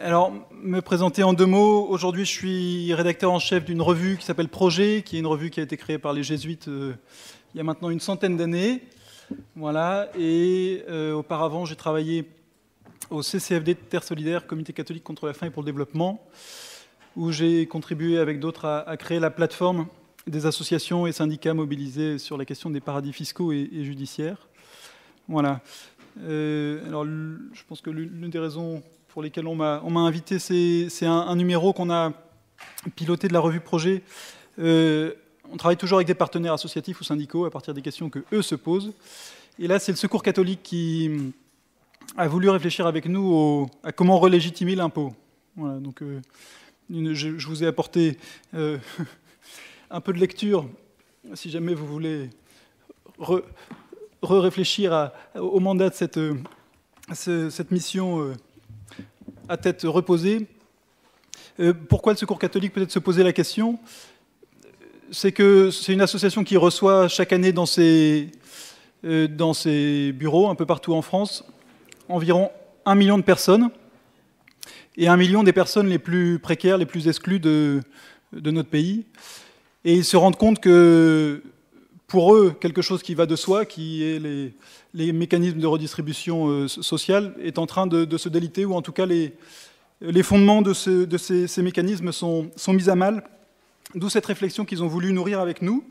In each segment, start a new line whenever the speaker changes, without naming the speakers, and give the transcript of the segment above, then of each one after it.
Alors, me présenter en deux mots. Aujourd'hui, je suis rédacteur en chef d'une revue qui s'appelle Projet, qui est une revue qui a été créée par les jésuites euh, il y a maintenant une centaine d'années. Voilà. Et euh, auparavant, j'ai travaillé au CCFD Terre Solidaire, Comité catholique contre la faim et pour le développement, où j'ai contribué avec d'autres à, créer la plateforme des associations et syndicats mobilisés sur la question des paradis fiscaux et, judiciaires. Voilà. Euh, alors, je pense que l'une des raisons pour lesquels on m'a invité. C'est un, numéro qu'on a piloté de la revue Projet. Euh, on travaille toujours avec des partenaires associatifs ou syndicaux à partir des questions que eux se posent. Et là, c'est le Secours catholique qui a voulu réfléchir avec nous à comment relégitimer l'impôt. donc euh, je, vous ai apporté euh, un peu de lecture, si jamais vous voulez réfléchir au mandat de cette mission à tête reposée. Euh, pourquoi le Secours catholique peut-être se poser la question C'est que c'est une association qui reçoit chaque année dans ses, euh, dans ses bureaux, un peu partout en France, environ un million de personnes, et un million des personnes les plus précaires, les plus exclues de, de notre pays. Et ils se rendent compte que pour eux quelque chose qui va de soi, qui est les, mécanismes de redistribution euh, sociale, est en train de, se déliter, ou en tout cas les, les fondements de, de ces, mécanismes sont, sont, mis à mal, d'où cette réflexion qu'ils ont voulu nourrir avec nous.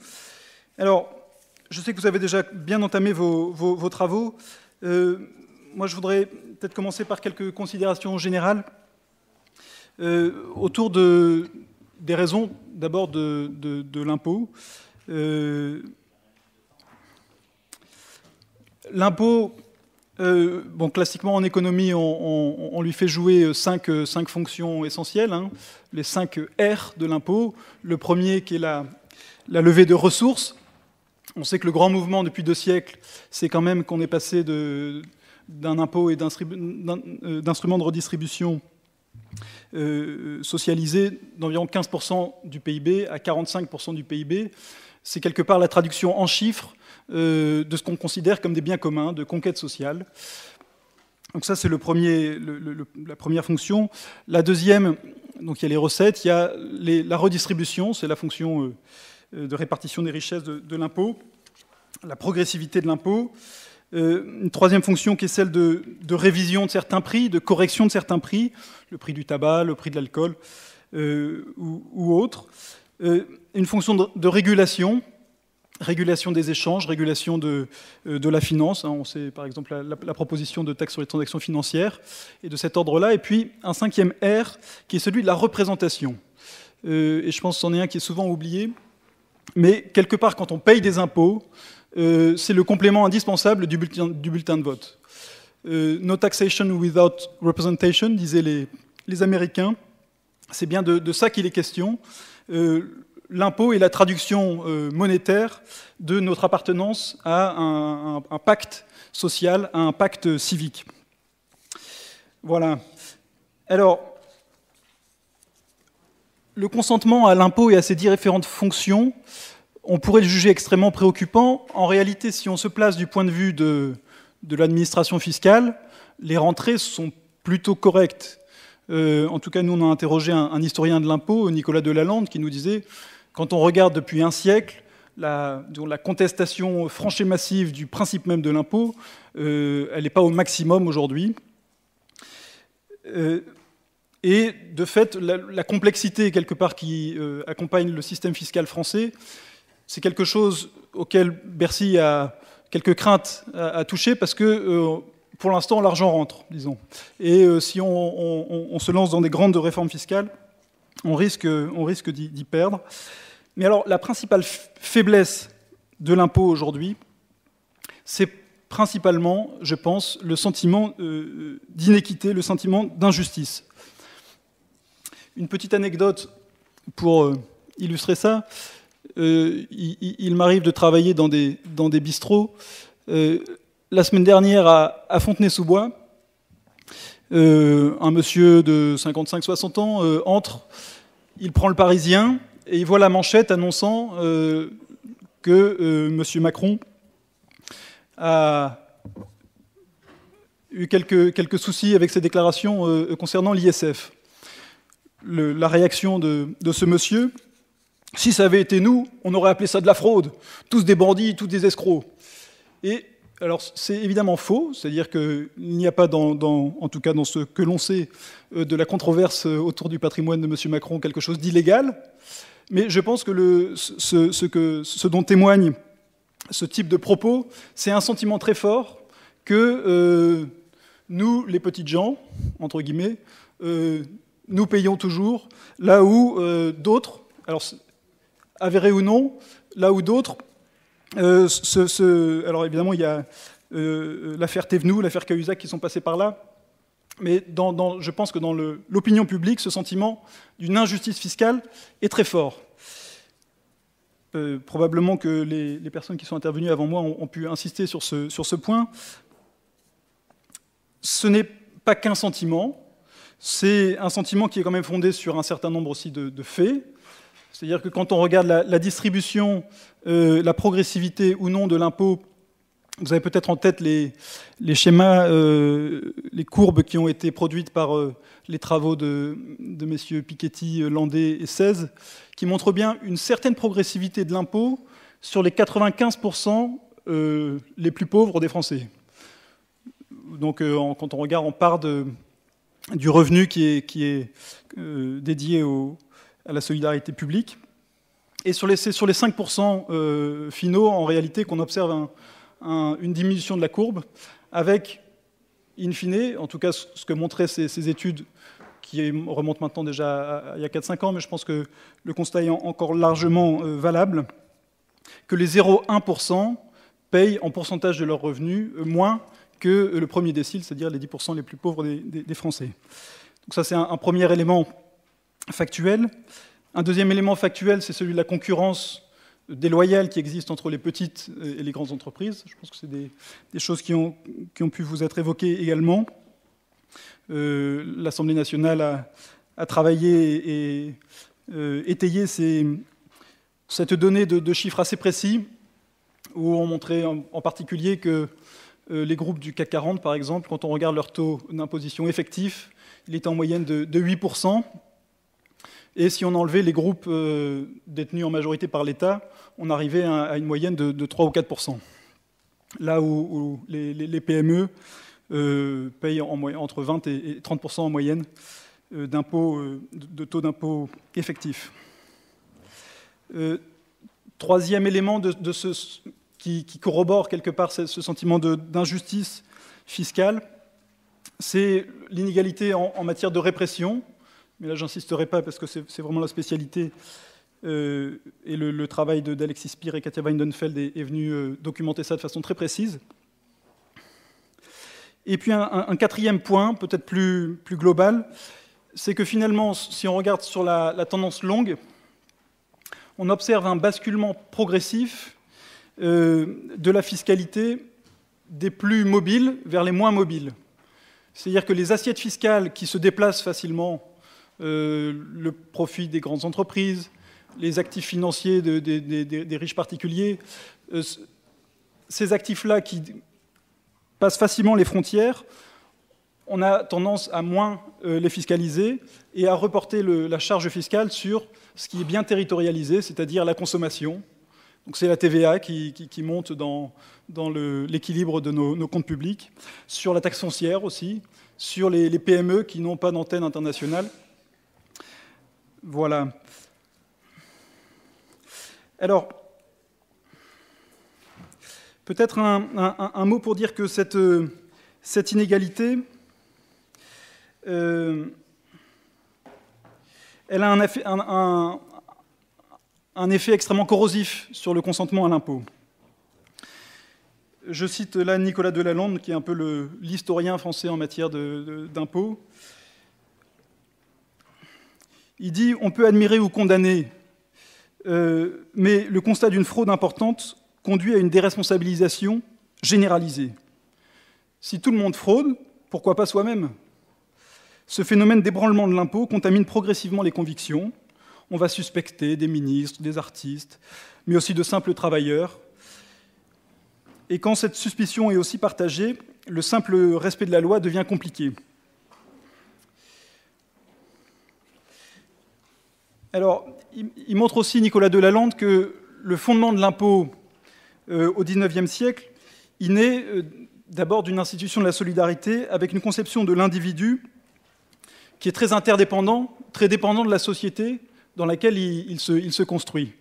Alors, je sais que vous avez déjà bien entamé vos, travaux. Euh, moi, je voudrais peut-être commencer par quelques considérations générales euh, autour de, des raisons, d'abord, de, l'impôt l'impôt, euh, bon, classiquement en économie, on, lui fait jouer euh, cinq, euh, cinq fonctions essentielles, hein, les cinq R de l'impôt. Le premier qui est la, levée de ressources. On sait que le grand mouvement depuis deux siècles, c'est quand même qu'on est passé d'un impôt et d'instruments de redistribution euh, socialisé d'environ 15% du PIB à 45% du PIB. C'est quelque part la traduction en chiffres euh, de ce qu'on considère comme des biens communs, de conquête sociale. Donc ça, c'est le premier, la première fonction. La deuxième, donc il y a les recettes, il y a la redistribution, c'est la fonction euh, euh, de répartition des richesses de, l'impôt, la progressivité de l'impôt. une troisième fonction qui est celle de, révision de certains prix, de correction de certains prix, le prix du tabac, le prix de l'alcool ou, autre. une fonction de, de régulation, régulation des échanges, régulation de, euh, de la finance. Hein. on sait par exemple la, proposition de taxe sur les transactions financières et de cet ordre-là. Et puis un cinquième R qui est celui de la représentation. Euh, et je pense que c'en est un qui est souvent oublié. Mais quelque part, quand on paye des impôts, euh, c'est le complément indispensable du bulletin, du bulletin de vote. no taxation without representation, disaient les, les Américains. C'est bien de, ça qu'il est question l'impôt est la traduction euh, monétaire de notre appartenance à un, pacte social, à un pacte civique. Voilà. Alors, le consentement à l'impôt et à ses différentes fonctions, on pourrait le juger extrêmement préoccupant. En réalité, si on se place du point de vue de, l'administration fiscale, les rentrées sont plutôt correctes. Euh, en tout cas, nous, on a interrogé un, un historien de l'impôt, Nicolas Delalande, qui nous disait quand on regarde depuis un siècle, la, contestation franche massive du principe même de l'impôt, euh, elle n'est pas au maximum aujourd'hui. Euh, et de fait, la, complexité quelque part qui euh, accompagne le système fiscal français, c'est quelque chose auquel Bercy a quelques craintes à, toucher parce que pour l'instant, l'argent rentre, disons. Et si on, se lance dans des grandes réformes fiscales, on risque d'y perdre. Mais alors, la principale faiblesse de l'impôt aujourd'hui, c'est principalement, je pense, le sentiment euh, euh, d'inéquité, le sentiment d'injustice. Une petite anecdote pour euh, illustrer ça. il, m'arrive de travailler dans des, dans des bistrots. la semaine dernière, à, à Fontenay-sous-Bois, un monsieur de 55-60 ans entre, il prend le Parisien, et il voit la manchette annonçant euh, que euh, M. Macron a eu quelques, quelques soucis avec ses déclarations euh, concernant l'ISF. La réaction de, ce monsieur, si ça avait été nous, on aurait appelé ça de la fraude, tous des bandits, tous des escrocs. Et alors c'est évidemment faux, c'est-à-dire qu'il n'y a pas, en tout cas dans ce que l'on sait, de la controverse autour du patrimoine de M. Macron, quelque chose d'illégal. Mais je pense que, ce, que ce, dont témoigne ce type de propos, c'est un sentiment très fort que euh, nous, les petites gens, entre guillemets, euh, nous payons toujours là où euh, d'autres, alors avéré ou non, là où d'autres, alors évidemment il y a l'affaire Thévenoud, l'affaire Cahuzac qui sont passés par là, mais je pense que dans l'opinion publique, ce sentiment d'une injustice fiscale est très fort. Euh, probablement que les, personnes qui sont intervenues avant moi ont, pu insister sur ce, point. Ce n'est pas qu'un sentiment, c'est un sentiment qui est quand même fondé sur un certain nombre aussi de, faits. C'est-à-dire que quand on regarde la, distribution, euh, la progressivité ou non de l'impôt vous avez peut-être en tête les, les schémas, euh, les courbes qui ont été produites par euh, les travaux de, messieurs Piketty, euh, Landais et 16, qui montrent bien une certaine progressivité de l'impôt sur les 95% les plus pauvres des Français. Donc quand on regarde on part de, du revenu qui est, qui est dédié à la solidarité publique, et sur les, c'est sur les 5% finaux en réalité qu'on observe un une diminution de la courbe, avec, in fine, en tout cas ce que montraient ces, études qui remontent maintenant déjà il y a 4-5 ans, mais je pense que le constat est encore largement euh, valable, que les 0,1% payent en pourcentage de leurs revenus euh, moins que euh, le premier décile, c'est-à-dire les 10% les plus pauvres des, Français. Donc ça, c'est un, premier élément factuel. Un deuxième élément factuel, c'est celui de la concurrence loyales qui existent entre les petites et les grandes entreprises. Je pense que c'est des, choses qui ont, qui ont, pu vous être évoquées également. Euh, L'Assemblée nationale a, travaillé et euh, étayé cette donnée de, chiffres assez précis, où on montrait en, particulier que euh, les groupes du CAC 40, par exemple, quand on regarde leur taux d'imposition effectif, il est en moyenne de, de 8%. Et si on enlevait les groupes euh, détenus en majorité par l'État, on arrivait à, une moyenne de, 3 ou 4 Là où, les, PME euh, payent entre 20 et 30 en moyenne euh, de taux d'impôt effectif. troisième élément qui, corrobore quelque part ce, sentiment d'injustice fiscale, c'est l'inégalité en matière de répression mais là j'insisterai pas parce que c'est vraiment la spécialité. Euh, et le, travail d'Alexis Spire et Katia Weidenfeld est, est venu euh, documenter ça de façon très précise. Et puis un, quatrième point, peut-être plus, plus, global, c'est que finalement, si on regarde sur la, tendance longue, on observe un basculement progressif euh, de la fiscalité des plus mobiles vers les moins mobiles. C'est-à-dire que les assiettes fiscales qui se déplacent facilement euh, le profit des grandes entreprises, les actifs financiers des riches particuliers. Euh, ces actifs-là qui passent facilement les frontières, on a tendance à moins euh, les fiscaliser et à reporter la charge fiscale sur ce qui est bien territorialisé, c'est-à-dire la consommation. Donc c'est la TVA qui, monte dans, l'équilibre de nos, comptes publics, sur la taxe foncière aussi, sur les PME qui n'ont pas d'antenne internationale. Voilà. Alors, peut-être un, mot pour dire que cette, euh, inégalité, euh, elle a un effet, extrêmement corrosif sur le consentement à l'impôt. Je cite là Nicolas Delalande, qui est un peu l'historien français en matière d'impôt. Il dit on peut admirer ou condamner, euh, mais le constat d'une fraude importante conduit à une déresponsabilisation généralisée. Si tout le monde fraude, pourquoi pas soi-même Ce phénomène d'ébranlement de l'impôt contamine progressivement les convictions. On va suspecter des ministres, des artistes, mais aussi de simples travailleurs. Et quand cette suspicion est aussi partagée, le simple respect de la loi devient compliqué. Alors, il, montre aussi, Nicolas de que le fondement de l'impôt euh, au XIXe siècle, il naît euh, d'abord d'une institution de la solidarité avec une conception de l'individu qui est très interdépendant, très dépendant de la société dans laquelle il, se, construit.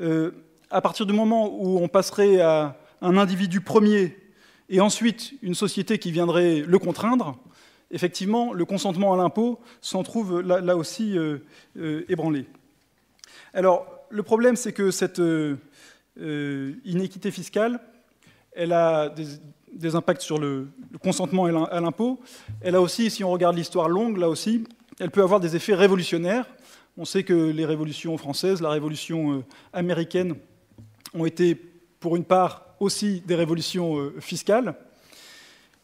Euh, à partir du moment où on passerait à un individu premier et ensuite une société qui viendrait le contraindre, effectivement, le consentement à l'impôt s'en trouve là, aussi euh, euh, ébranlé. Alors, le problème, c'est que cette euh, inéquité fiscale, elle a des, impacts sur le consentement à l'impôt. Elle a aussi, si on regarde l'histoire longue, là aussi, elle peut avoir des effets révolutionnaires. On sait que les révolutions françaises, la révolution américaine, ont été, pour une part, aussi des révolutions fiscales.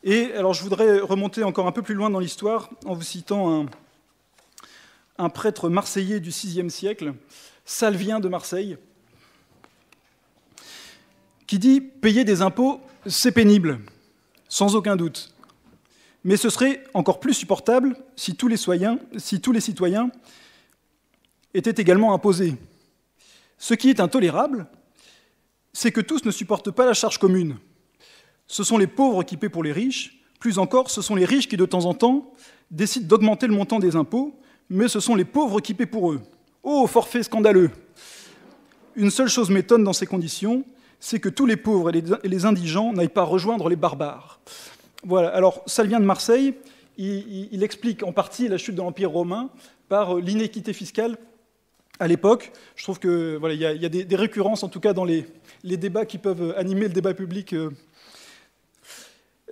Et alors je voudrais remonter encore un peu plus loin dans l'histoire en vous citant un, prêtre marseillais du VIe siècle, Salvien de Marseille, qui dit Payer des impôts, c'est pénible, sans aucun doute. Mais ce serait encore plus supportable si tous les, si tous les citoyens étaient également imposés. Ce qui est intolérable, c'est que tous ne supportent pas la charge commune. Ce sont les pauvres qui paient pour les riches. Plus encore, ce sont les riches qui, de temps en temps, décident d'augmenter le montant des impôts, mais ce sont les pauvres qui paient pour eux. Oh, forfait scandaleux Une seule chose m'étonne dans ces conditions, c'est que tous les pauvres et les indigents n'aillent pas rejoindre les barbares. Voilà, alors ça vient de Marseille. Il, explique en partie la chute de l'Empire romain par euh, l'inéquité fiscale à l'époque. Je trouve que voilà, il y a, des, récurrences, en tout cas, dans les, débats qui peuvent animer le débat public. Euh,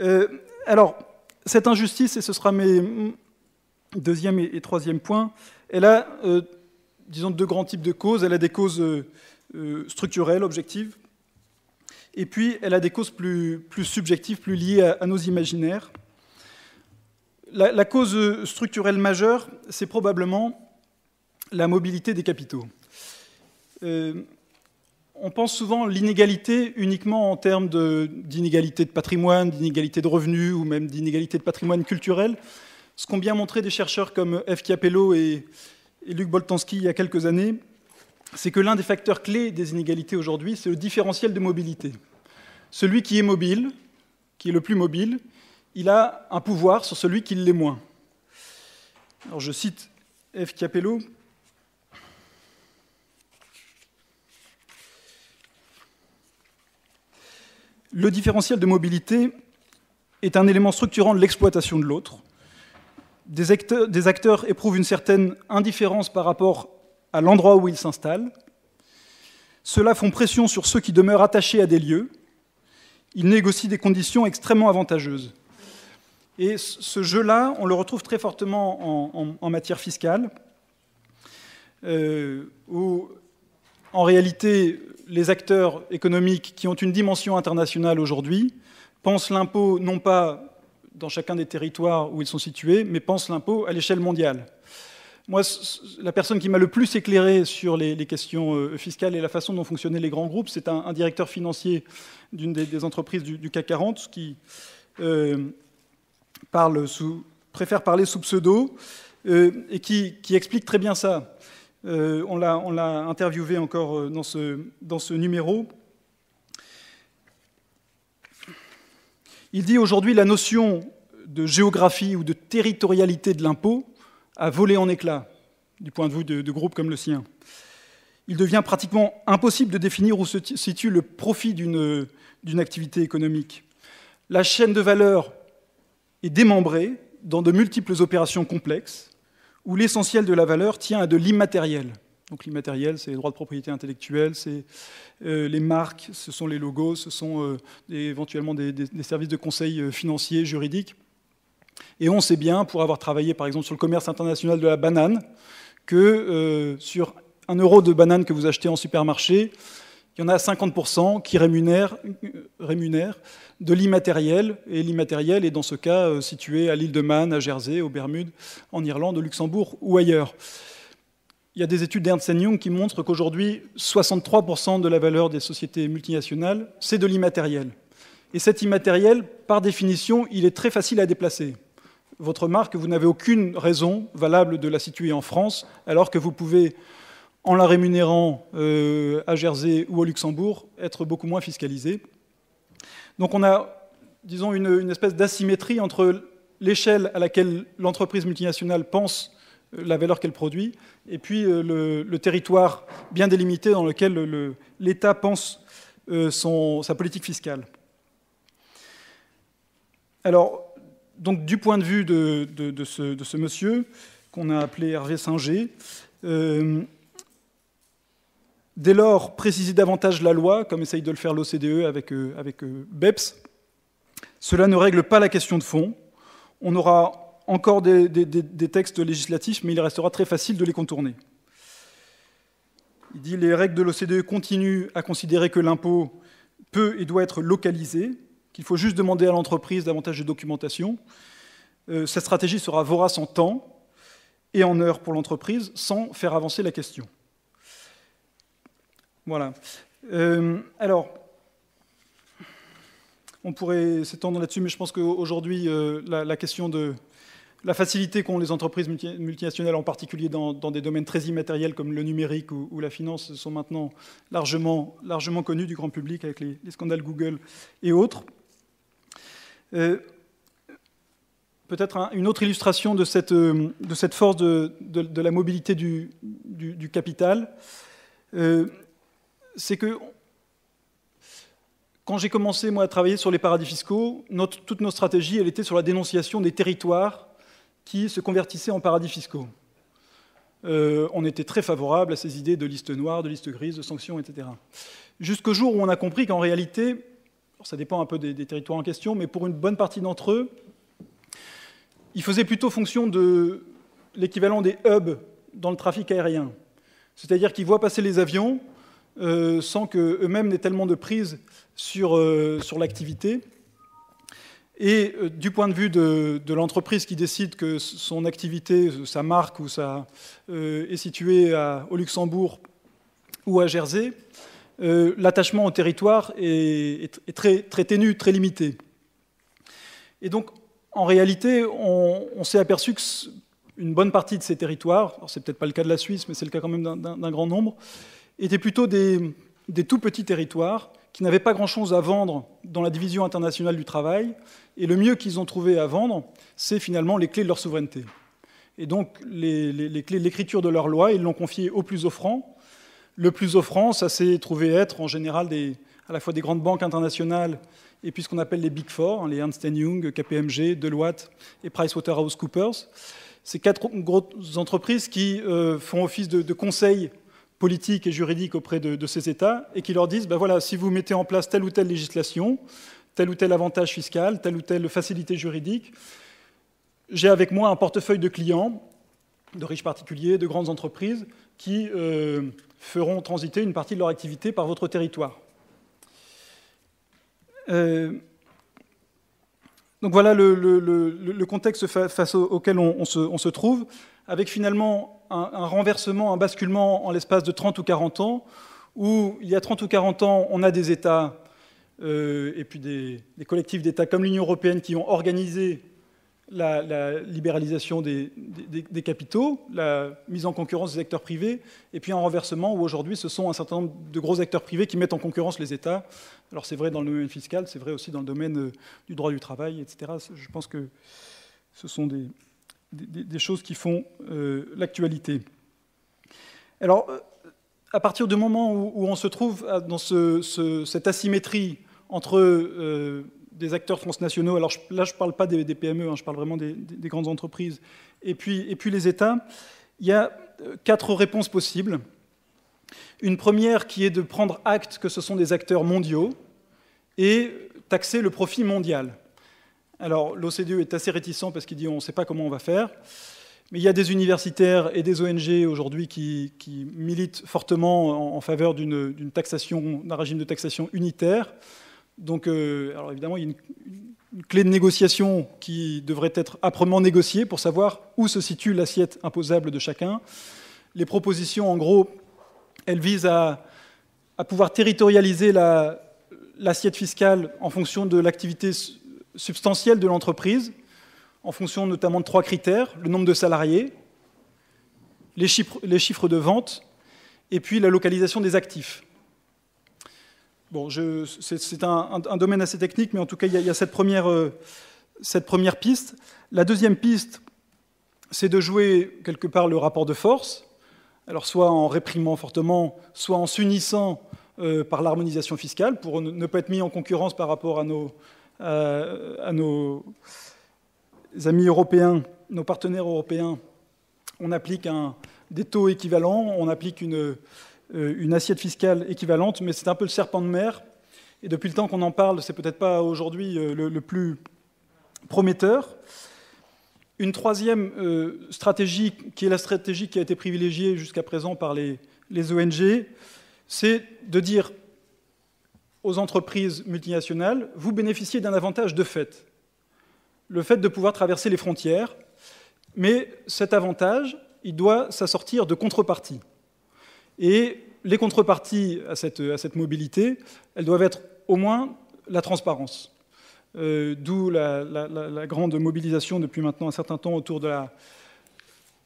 euh, alors, cette injustice, et ce sera mes deuxième et, troisième points, elle a, euh, disons, deux grands types de causes. Elle a des causes euh, structurelles, objectives, et puis elle a des causes plus, plus subjectives, plus liées à, nos imaginaires. La, la, cause structurelle majeure, c'est probablement la mobilité des capitaux on pense souvent l'inégalité uniquement en termes d'inégalité de, patrimoine, d'inégalité de revenus ou même d'inégalité de patrimoine culturel, ce qu'ont bien montré des chercheurs comme F. Capello et, Luc Boltanski il y a quelques années, c'est que l'un des facteurs clés des inégalités aujourd'hui, c'est le différentiel de mobilité. Celui qui est mobile, qui est le plus mobile, il a un pouvoir sur celui qui l'est moins. Alors je cite F. Capello, Le différentiel de mobilité est un élément structurant de l'exploitation de l'autre. Des acteurs, éprouvent une certaine indifférence par rapport à l'endroit où ils s'installent. Ceux-là font pression sur ceux qui demeurent attachés à des lieux. Ils négocient des conditions extrêmement avantageuses. Et ce jeu-là, on le retrouve très fortement en, matière fiscale, euh, où en réalité, les acteurs économiques qui ont une dimension internationale aujourd'hui pensent l'impôt non pas dans chacun des territoires où ils sont situés, mais pensent l'impôt à l'échelle mondiale. Moi, la personne qui m'a le plus éclairé sur les, questions euh, fiscales et la façon dont fonctionnaient les grands groupes, c'est un, directeur financier d'une des, entreprises du, CAC 40 qui euh, parle sous, préfère parler sous pseudo euh, et qui, explique très bien ça. Euh, on l'a interviewé encore euh, dans ce, numéro. Il dit aujourd'hui la notion de géographie ou de territorialité de l'impôt a volé en éclats du point de vue de, de, groupes comme le sien. Il devient pratiquement impossible de définir où se situe le profit d'une activité économique. La chaîne de valeur est démembrée dans de multiples opérations complexes où l'essentiel de la valeur tient à de l'immatériel. Donc l'immatériel, c'est les droits de propriété intellectuelle, c'est euh, les marques, ce sont les logos, ce sont euh, éventuellement des, services de conseil euh, financier, juridique. Et on sait bien, pour avoir travaillé par exemple sur le commerce international de la banane, que sur un euro de banane que vous achetez en supermarché, il y en a 50% qui rémunèrent, de l'immatériel, et l'immatériel est dans ce cas euh, situé à l'île de Man, à Jersey, aux Bermudes, en Irlande, au Luxembourg ou ailleurs. Il y a des études d'Ernst Young qui montrent qu'aujourd'hui, 63% de la valeur des sociétés multinationales, c'est de l'immatériel. Et cet immatériel, par définition, il est très facile à déplacer. Votre marque, vous n'avez aucune raison valable de la situer en France, alors que vous pouvez en la rémunérant euh, à Jersey ou au Luxembourg, être beaucoup moins fiscalisée. Donc on a, disons, une, espèce d'asymétrie entre l'échelle à laquelle l'entreprise multinationale pense euh, la valeur qu'elle produit, et puis euh, le, territoire bien délimité dans lequel l'État pense son, sa politique fiscale. Alors, donc, du point de vue de, ce, monsieur, qu'on a appelé Hervé Singer, Dès lors, préciser davantage la loi, comme essaye de le faire l'OCDE avec, euh, euh, BEPS, cela ne règle pas la question de fond. On aura encore des, textes législatifs, mais il restera très facile de les contourner. Il dit les règles de l'OCDE continuent à considérer que l'impôt peut et doit être localisé, qu'il faut juste demander à l'entreprise davantage de documentation. cette euh, sa stratégie sera vorace en temps et en heure pour l'entreprise sans faire avancer la question. Voilà. Euh, alors, on pourrait s'étendre là-dessus, mais je pense qu'aujourd'hui, euh, la, question de la facilité qu'ont les entreprises multinationales, en particulier dans, des domaines très immatériels comme le numérique ou, la finance, sont maintenant largement, largement connus du grand public avec les, scandales Google et autres. Euh, peut-être une autre illustration de cette, de cette force de, la mobilité du, capital c'est que quand j'ai commencé moi à travailler sur les paradis fiscaux, notre, toute notre stratégie, elle était sur la dénonciation des territoires qui se convertissaient en paradis fiscaux. Euh, on était très favorable à ces idées de liste noire, de liste grise, de sanctions, etc. Jusqu'au jour où on a compris qu'en réalité, ça dépend un peu des, des, territoires en question, mais pour une bonne partie d'entre eux, ils faisaient plutôt fonction de l'équivalent des hubs dans le trafic aérien. C'est-à-dire qu'ils voient passer les avions, euh, sans sans qu'eux-mêmes n'aient tellement de prise sur, euh, sur l'activité. Et euh, du point de vue de, l'entreprise qui décide que son activité, sa marque ou sa, est située au Luxembourg ou à Jersey, l'attachement au territoire est, très, très ténu, très limité. Et donc, en réalité, on, s'est aperçu qu'une bonne partie de ces territoires, c'est peut-être pas le cas de la Suisse, mais c'est le cas quand même d'un grand nombre, étaient plutôt des, des tout petits territoires qui n'avaient pas grand-chose à vendre dans la division internationale du travail, et le mieux qu'ils ont trouvé à vendre, c'est finalement les clés de leur souveraineté. Et donc les, clés de l'écriture de leur loi, ils l'ont confiée au plus offrant. Le plus offrant, ça s'est trouvé être en général des, à la fois des grandes banques internationales et puis ce qu'on appelle les Big Four, hein, les Ernst Young, KPMG, Deloitte et PricewaterhouseCoopers. Ces quatre grosses entreprises qui euh, font office de, de conseil politiques et juridiques auprès de, ces États et qui leur disent, ben voilà, si vous mettez en place telle ou telle législation, tel ou tel avantage fiscal, telle ou telle facilité juridique, j'ai avec moi un portefeuille de clients, de riches particuliers, de grandes entreprises, qui euh, feront transiter une partie de leur activité par votre territoire. Euh, donc voilà le, contexte face auquel on, se, on, se, trouve, avec finalement un, renversement, un basculement en l'espace de 30 ou 40 ans, où il y a 30 ou 40 ans, on a des États euh, et puis des, collectifs d'États comme l'Union européenne qui ont organisé la, libéralisation des, des, capitaux, la mise en concurrence des acteurs privés, et puis un renversement où aujourd'hui ce sont un certain nombre de gros acteurs privés qui mettent en concurrence les États. Alors c'est vrai dans le domaine fiscal, c'est vrai aussi dans le domaine euh, du droit du travail, etc. Je pense que ce sont des, des, choses qui font euh, l'actualité. Alors, euh, à partir du moment où, on se trouve dans cette asymétrie entre euh, des acteurs transnationaux, alors là je ne parle pas des, PME, hein, je parle vraiment des, grandes entreprises, et puis les États, il y a quatre réponses possibles. Une première qui est de prendre acte que ce sont des acteurs mondiaux et taxer le profit mondial. Alors l'OCDE est assez réticent parce qu'il dit on ne sait pas comment on va faire. Mais il y a des universitaires et des ONG aujourd'hui qui, militent fortement en, faveur d'une taxation, d'un régime de taxation unitaire. Donc, euh, alors évidemment, il y a une, clé de négociation qui devrait être âprement négociée pour savoir où se situe l'assiette imposable de chacun. Les propositions, en gros, elles visent à, pouvoir territorialiser l'assiette fiscale en fonction de l'activité substantielle de l'entreprise, en fonction notamment de trois critères, le nombre de salariés, les chiffres, de vente, et puis la localisation des actifs. Bon, c'est un, domaine assez technique, mais en tout cas, il y a, cette, première, euh, cette, première, piste. La deuxième piste, c'est de jouer quelque part le rapport de force, alors soit en réprimant fortement, soit en s'unissant euh, par l'harmonisation fiscale, pour ne pas être mis en concurrence par rapport à nos, euh, à nos amis européens, nos partenaires européens, on applique des taux équivalents, on applique euh, une, assiette fiscale équivalente, mais c'est un peu le serpent de mer. Et depuis le temps qu'on en parle, c'est peut-être pas aujourd'hui euh, le, plus prometteur. Une troisième stratégie, qui est la stratégie qui a été privilégiée jusqu'à présent par les ONG, c'est de dire aux entreprises multinationales, vous bénéficiez d'un avantage de fait, le fait de pouvoir traverser les frontières, mais cet avantage, il doit s'assortir de contreparties. Et les contreparties à cette, à cette, mobilité, elles doivent être au moins la transparence. Euh, d'où la, la, grande mobilisation depuis maintenant un certain temps autour de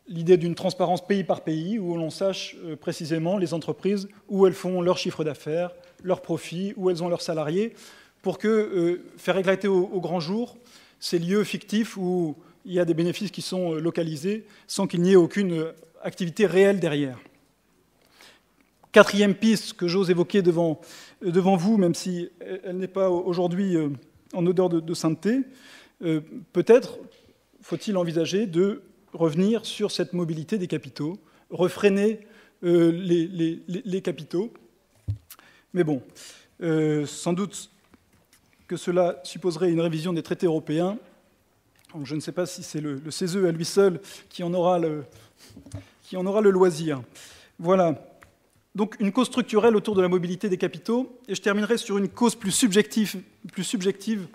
l'idée d'une transparence pays par pays, où l'on sache euh, précisément les entreprises où elles font leur chiffre d'affaires, leurs profits, où elles ont leurs salariés, pour que euh, faire éclater au, grand jour ces lieux fictifs où il y a des bénéfices qui sont euh, localisés sans qu'il n'y ait aucune euh, activité réelle derrière. Quatrième piste que j'ose évoquer devant, vous, même si elle n'est pas aujourd'hui en odeur de, sainteté, peut-être faut-il envisager de revenir sur cette mobilité des capitaux, refréner les, capitaux, mais bon, euh, sans doute que cela supposerait une révision des traités européens. Donc, je ne sais pas si c'est le, CESE e à lui seul qui en aura le, qui en aura le loisir. Voilà. Donc une cause structurelle autour de la mobilité des capitaux. Et je terminerai sur une cause plus subjective, plus subjective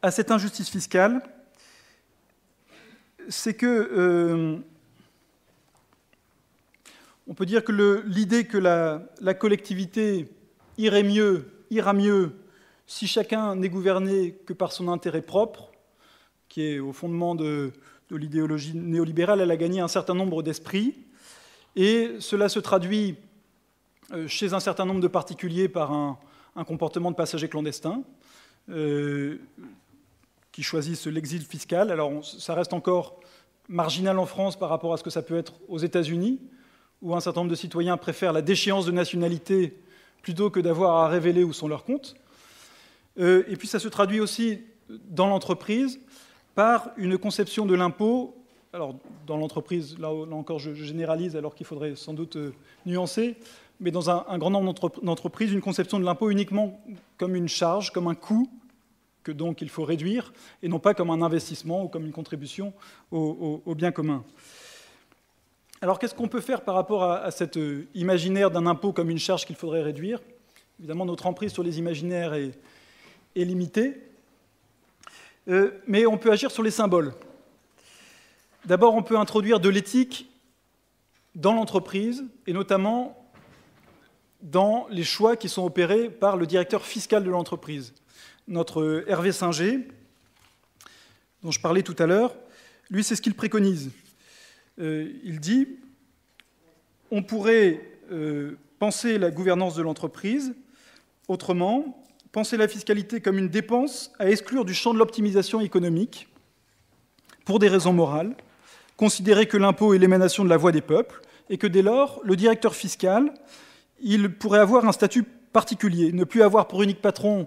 à cette injustice fiscale. C'est que euh, on peut dire que l'idée que la, collectivité irait mieux, ira mieux, si chacun n'est gouverné que par son intérêt propre, qui est au fondement de, l'idéologie néolibérale, elle a gagné un certain nombre d'esprits. Et cela se traduit euh, chez un certain nombre de particuliers par un, comportement de passagers clandestins euh, qui choisissent l'exil fiscal. Alors ça reste encore marginal en France par rapport à ce que ça peut être aux États-Unis, où un certain nombre de citoyens préfèrent la déchéance de nationalité plutôt que d'avoir à révéler où sont leurs comptes. Euh, et puis ça se traduit aussi dans l'entreprise par une conception de l'impôt. Alors dans l'entreprise, là, encore je, généralise alors qu'il faudrait sans doute euh, nuancer, mais dans un, grand nombre d'entreprises, une conception de l'impôt uniquement comme une charge, comme un coût que donc il faut réduire, et non pas comme un investissement ou comme une contribution au bien commun. Alors qu'est-ce qu'on peut faire par rapport à, cet euh, imaginaire d'un impôt comme une charge qu'il faudrait réduire Évidemment, notre emprise sur les imaginaires est, limitée, euh, mais on peut agir sur les symboles. D'abord, on peut introduire de l'éthique dans l'entreprise, et notamment dans les choix qui sont opérés par le directeur fiscal de l'entreprise. Notre euh, Hervé Singer, dont je parlais tout à l'heure, lui, c'est ce qu'il préconise. Euh, il dit on pourrait euh, penser la gouvernance de l'entreprise autrement, penser la fiscalité comme une dépense à exclure du champ de l'optimisation économique pour des raisons morales, considérer que l'impôt est l'émanation de la voix des peuples et que dès lors, le directeur fiscal, il pourrait avoir un statut particulier, ne plus avoir pour unique patron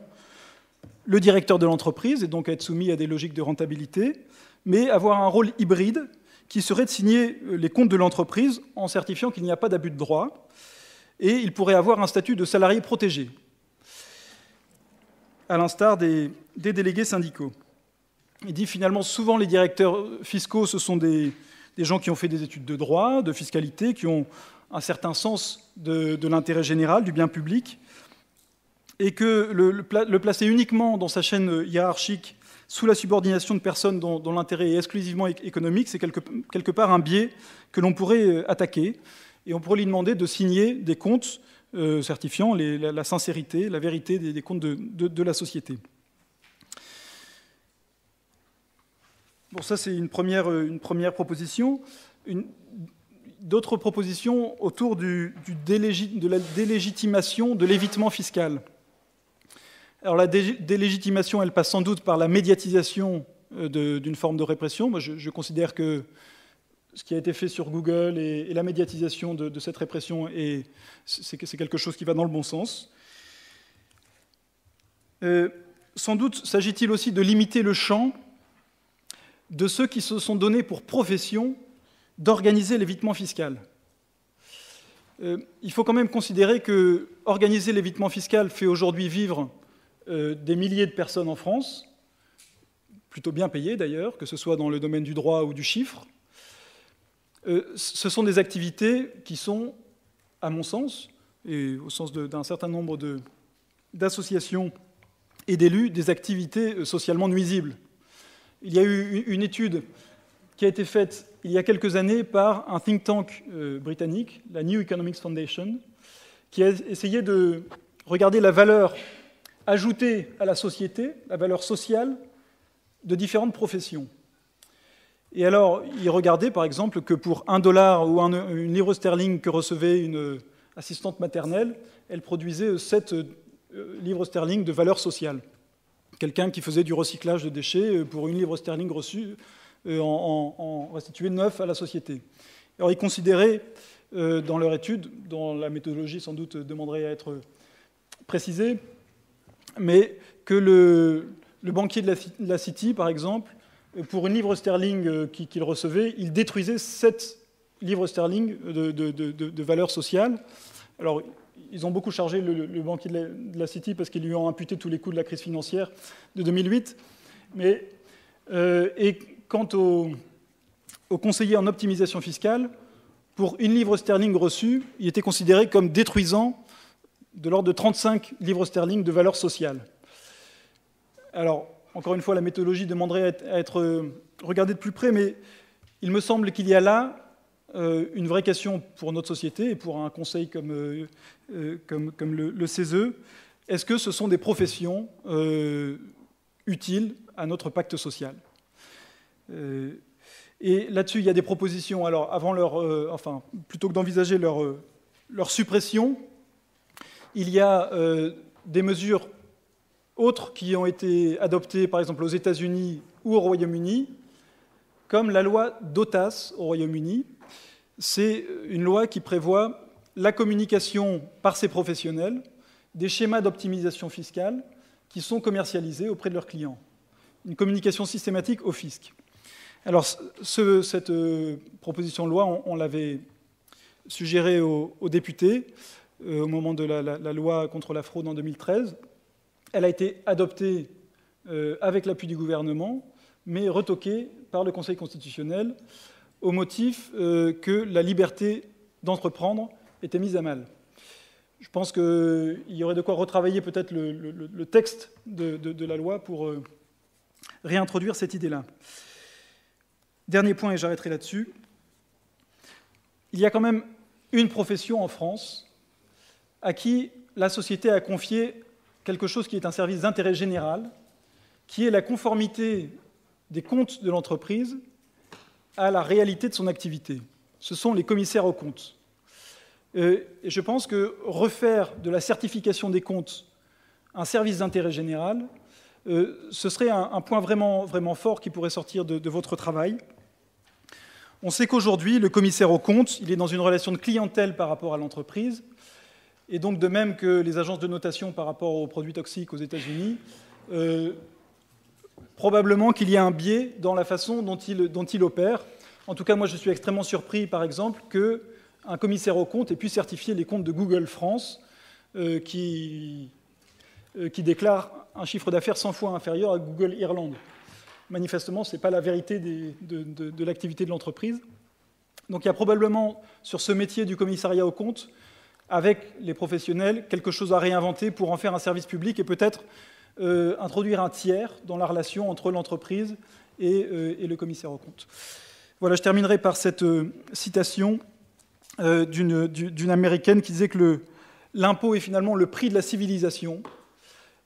le directeur de l'entreprise et donc être soumis à des logiques de rentabilité, mais avoir un rôle hybride qui serait de signer euh, les comptes de l'entreprise en certifiant qu'il n'y a pas d'abus de droit, et il pourrait avoir un statut de salarié protégé, à l'instar des, délégués syndicaux. Il dit finalement, souvent les directeurs fiscaux, ce sont des, gens qui ont fait des études de droit, de fiscalité, qui ont un certain sens de, l'intérêt général, du bien public, et que le placer uniquement dans sa chaîne euh, hiérarchique sous la subordination de personnes dont, l'intérêt est exclusivement économique, c'est quelque, quelque, part un biais que l'on pourrait euh, attaquer. Et on pourrait lui demander de signer des comptes euh, certifiant la, sincérité, la vérité des, comptes de, la société. Bon, ça, c'est une première, euh, une première proposition. d'autres propositions autour du, de la délégitimation de l'évitement fiscal. Alors la délégitimation, elle passe sans doute par la médiatisation euh, d'une forme de répression. Moi, je, considère que ce qui a été fait sur Google et, la médiatisation de, cette répression, c'est quelque chose qui va dans le bon sens. Euh, sans doute s'agit-il aussi de limiter le champ de ceux qui se sont donnés pour profession d'organiser l'évitement fiscal. Euh, il faut quand même considérer que organiser l'évitement fiscal fait aujourd'hui vivre euh, des milliers de personnes en France, plutôt bien payées d'ailleurs, que ce soit dans le domaine du droit ou du chiffre. Euh, ce sont des activités qui sont, à mon sens, et au sens d'un certain nombre d'associations et d'élus, des activités euh, socialement nuisibles. Il y a eu une étude qui a été faite il y a quelques années par un think tank britannique, la New Economics Foundation, qui a essayé de regarder la valeur ajouter à la société la valeur sociale de différentes professions. Et alors, ils regardaient, par exemple que pour un dollar ou un, une livre sterling que recevait une assistante maternelle, elle produisait 7 euh, livres sterling de valeur sociale. Quelqu'un qui faisait du recyclage de déchets, euh, pour une livre sterling reçue, euh, en, en, en restituait à la société. Alors, ils considéraient dans leur étude, dont la méthodologie sans doute demanderait à être précisée, mais que le, banquier de la, City, par exemple, pour une livre sterling euh, qu'il recevait, il détruisait 7 livres sterling de, valeur sociale. Alors, ils ont beaucoup chargé le, banquier de la, City parce qu'ils lui ont imputé tous les coûts de la crise financière de 2008. Mais, euh, et quant aux au conseiller en optimisation fiscale, pour une livre sterling reçue, il était considéré comme détruisant de l'ordre de 35 livres sterling de valeur sociale. Alors, encore une fois, la méthodologie demanderait à être euh, regardée de plus près, mais il me semble qu'il y a là euh, une vraie question pour notre société et pour un conseil comme, euh, comme, le, CESE. E. Est-ce que ce sont des professions utiles à notre pacte social Et là-dessus, il y a des propositions. Alors, avant leur, enfin, plutôt que d'envisager leur, leur suppression, il y a euh, des mesures autres qui ont été adoptées, par exemple aux États-Unis ou au Royaume-Uni, comme la loi DOTAS au Royaume-Uni. C'est une loi qui prévoit la communication par ces professionnels des schémas d'optimisation fiscale qui sont commercialisés auprès de leurs clients. Une communication systématique au fisc. Alors, cette euh, proposition de loi, on, l'avait suggérée aux députés. Euh, au moment de la, loi contre la fraude en 2013. Elle a été adoptée euh, avec l'appui du gouvernement, mais retoquée par le Conseil constitutionnel au motif euh, que la liberté d'entreprendre était mise à mal. Je pense qu'il y aurait de quoi retravailler peut-être le, texte de, de, la loi pour réintroduire cette idée-là. Dernier point, et j'arrêterai là-dessus. Il y a quand même une profession en France à qui la société a confié quelque chose qui est un service d'intérêt général, qui est la conformité des comptes de l'entreprise à la réalité de son activité. Ce sont les commissaires aux comptes. Euh, je pense que refaire de la certification des comptes un service d'intérêt général, euh, ce serait un, point vraiment, vraiment fort qui pourrait sortir de, de votre travail. On sait qu'aujourd'hui, le commissaire aux comptes, il est dans une relation de clientèle par rapport à l'entreprise. Et donc, de même que les agences de notation par rapport aux produits toxiques aux États-Unis, euh, probablement qu'il y a un biais dans la façon dont ils dont opère. En tout cas, moi, je suis extrêmement surpris, par exemple, qu'un commissaire aux comptes ait pu certifier les comptes de Google France, euh, euh, qui, déclare un chiffre d'affaires 100 fois inférieur à Google Irlande. Manifestement, ce n'est pas la vérité de l'activité de, de l'entreprise. Donc il y a probablement, sur ce métier du commissariat aux comptes, avec les professionnels, quelque chose à réinventer pour en faire un service public et peut-être euh, introduire un tiers dans la relation entre l'entreprise euh, et, le commissaire aux comptes. Voilà, je terminerai par cette euh, citation d'une américaine qui disait que l'impôt est finalement le prix de la civilisation.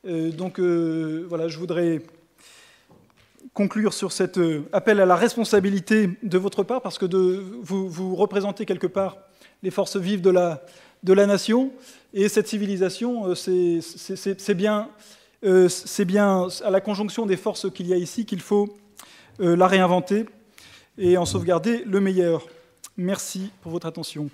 donc voilà, je voudrais conclure sur cet appel à la responsabilité de votre part, parce que de, vous représentez quelque part les forces vives de la, de la nation. Et cette civilisation, euh, c'est bien, euh, bien, à la conjonction des forces qu'il y a ici qu'il faut euh, la réinventer et en sauvegarder le meilleur. Merci pour votre attention.